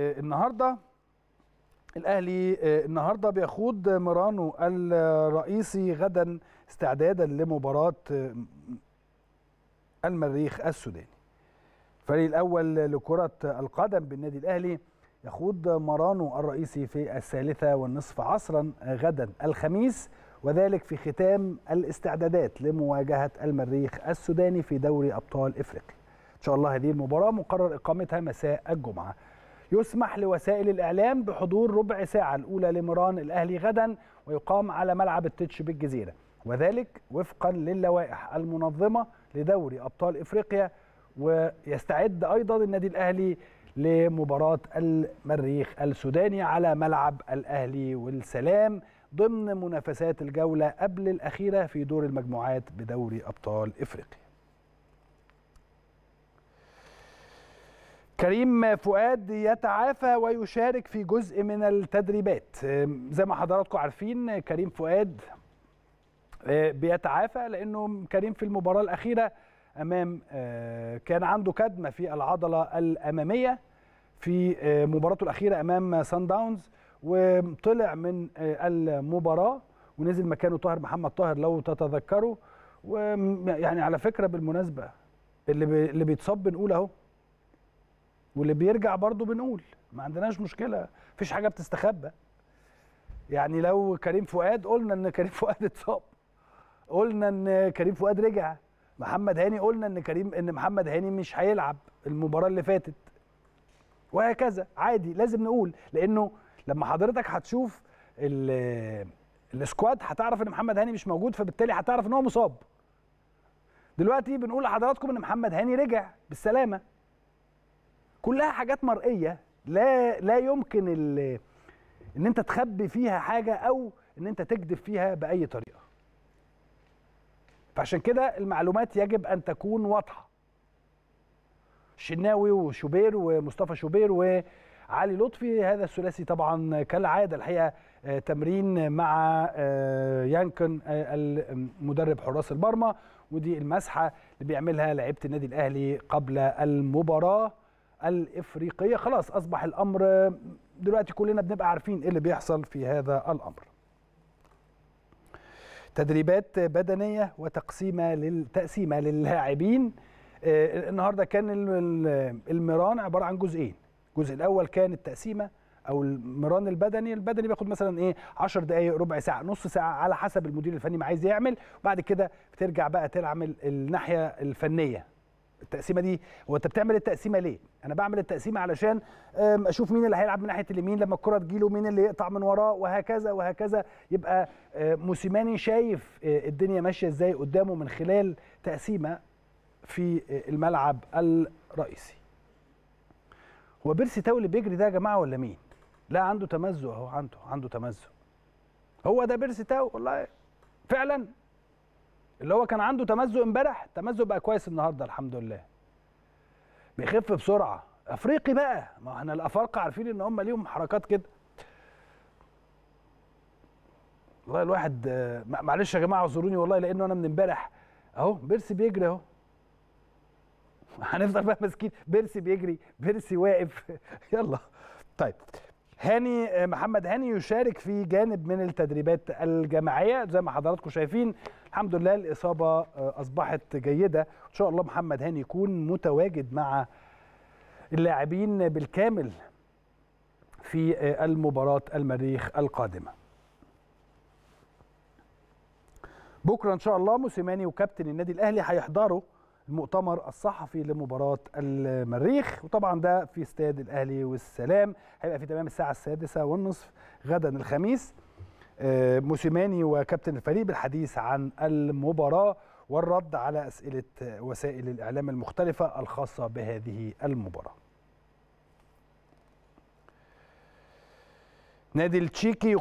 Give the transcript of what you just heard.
النهارده الاهلي آه، النهارده بيخوض مرانو الرئيسي غدا استعدادا لمباراه آه، المريخ السوداني الفريق الاول لكره القدم بالنادي الاهلي يخوض مرانو الرئيسي في الثالثه والنصف عصرا غدا الخميس وذلك في ختام الاستعدادات لمواجهه المريخ السوداني في دوري ابطال افريقيا ان شاء الله هذه المباراه مقرر اقامتها مساء الجمعه يسمح لوسائل الإعلام بحضور ربع ساعة الأولى لمران الأهلي غدا ويقام على ملعب التتش بالجزيرة وذلك وفقا للوائح المنظمة لدوري أبطال إفريقيا ويستعد أيضا النادي الأهلي لمباراة المريخ السوداني على ملعب الأهلي والسلام ضمن منافسات الجولة قبل الأخيرة في دور المجموعات بدوري أبطال إفريقيا كريم فؤاد يتعافى ويشارك في جزء من التدريبات زي ما حضراتكم عارفين كريم فؤاد آه، بيتعافى لانه كريم في المباراه الاخيره امام آه، كان عنده كدمه في العضله الاماميه في آه، مباراته الاخيره امام سان داونز وطلع من المباراه ونزل مكانه طاهر محمد طاهر لو تتذكروا ويعني على فكره بالمناسبه اللي اللي بيتصاب بنقول اهو واللي بيرجع برضه بنقول ما عندناش مشكله مفيش حاجه بتستخبى يعني لو كريم فؤاد قلنا ان كريم فؤاد اتصاب قلنا ان كريم فؤاد رجع محمد هاني قلنا ان كريم ان محمد هاني مش هيلعب المباراه اللي فاتت وهكذا عادي لازم نقول لانه لما حضرتك هتشوف السكواد هتعرف ان محمد هاني مش موجود فبالتالي هتعرف ان هو مصاب دلوقتي بنقول لحضراتكم ان محمد هاني رجع بالسلامه كلها حاجات مرئيه لا لا يمكن ان انت تخبي فيها حاجه او ان انت تكذب فيها باي طريقه فعشان كده المعلومات يجب ان تكون واضحه الشناوي وشوبير ومصطفى شوبير وعلي لطفي هذا الثلاثي طبعا كالعاده الحقيقه آه، تمرين مع آه، يانكن آه، المدرب حراس المرمى ودي المسحه اللي بيعملها لعيبه النادي الاهلي قبل المباراه الافريقيه خلاص اصبح الامر دلوقتي كلنا بنبقى عارفين ايه اللي بيحصل في هذا الامر تدريبات بدنيه وتقسيمه للتقسيمه للاعبين آه، النهارده كان المران عباره عن جزئين الجزء الاول كان التقسيمه او المران البدني البدني بياخد مثلا ايه 10 دقائق ربع ساعه نص ساعه على حسب المدير الفني ما عايز يعمل وبعد كده بترجع بقى تعمل الناحيه الفنيه التقسيمه دي هو انت بتعمل التقسيمه ليه انا بعمل التقسيمه علشان اشوف مين اللي هيلعب من ناحيه اليمين لما الكره تجيله مين اللي يقطع من وراه وهكذا وهكذا يبقى آه، موسيماني شايف آه، الدنيا ماشيه ازاي قدامه من خلال تقسيمه في آه، الملعب الرئيسي هو بيرسي تاو اللي بيجري ده يا جماعه ولا مين لا عنده تمزق اهو عنده عنده تمزق هو ده بيرسي تاو والله فعلا اللي هو كان عنده تمزق امبارح تمزق بقى كويس النهارده الحمد لله بيخف بسرعه افريقي بقى ما احنا الافارقه عارفين ان هم ليهم حركات كده والله الواحد آه، معلش يا جماعه اعذروني والله لانه انا من امبارح اهو بيرسي بيجري اهو هنفضل بقى ماسكين بيرسي بيجري بيرسي واقف يلا طيب هاني آه، محمد هاني يشارك في جانب من التدريبات الجماعيه زي ما حضراتكم شايفين الحمد لله الاصابه آه، اصبحت جيده ان شاء الله محمد هاني يكون متواجد مع اللاعبين بالكامل في آه، المباراه المريخ القادمه بكره ان شاء الله موسيماني وكابتن النادي الاهلي هيحضروا المؤتمر الصحفي لمباراة المريخ وطبعا ده في استاد الأهلي والسلام هيبقى في تمام الساعة السادسة والنصف غدا الخميس آه، موسيماني وكابتن الفريق بالحديث عن المباراة والرد على أسئلة وسائل الإعلام المختلفة الخاصة بهذه المباراة نادي التشيكي